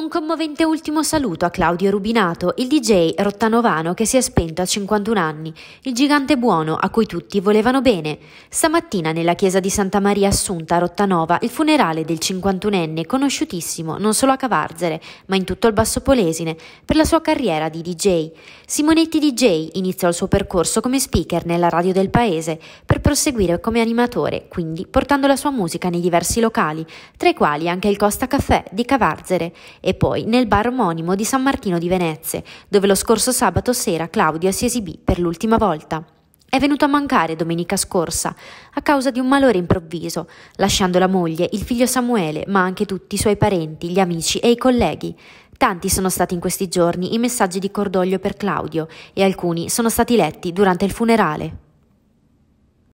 Un commovente ultimo saluto a Claudio Rubinato, il DJ rottanovano che si è spento a 51 anni, il gigante buono a cui tutti volevano bene. Stamattina nella chiesa di Santa Maria Assunta a Rottanova il funerale del 51enne conosciutissimo non solo a Cavarzere, ma in tutto il Basso Polesine, per la sua carriera di DJ. Simonetti DJ iniziò il suo percorso come speaker nella radio del paese, proseguire come animatore, quindi portando la sua musica nei diversi locali, tra i quali anche il Costa Café di Cavarzere e poi nel bar omonimo di San Martino di Venezia, dove lo scorso sabato sera Claudio si esibì per l'ultima volta. È venuto a mancare domenica scorsa a causa di un malore improvviso, lasciando la moglie, il figlio Samuele, ma anche tutti i suoi parenti, gli amici e i colleghi. Tanti sono stati in questi giorni i messaggi di cordoglio per Claudio e alcuni sono stati letti durante il funerale.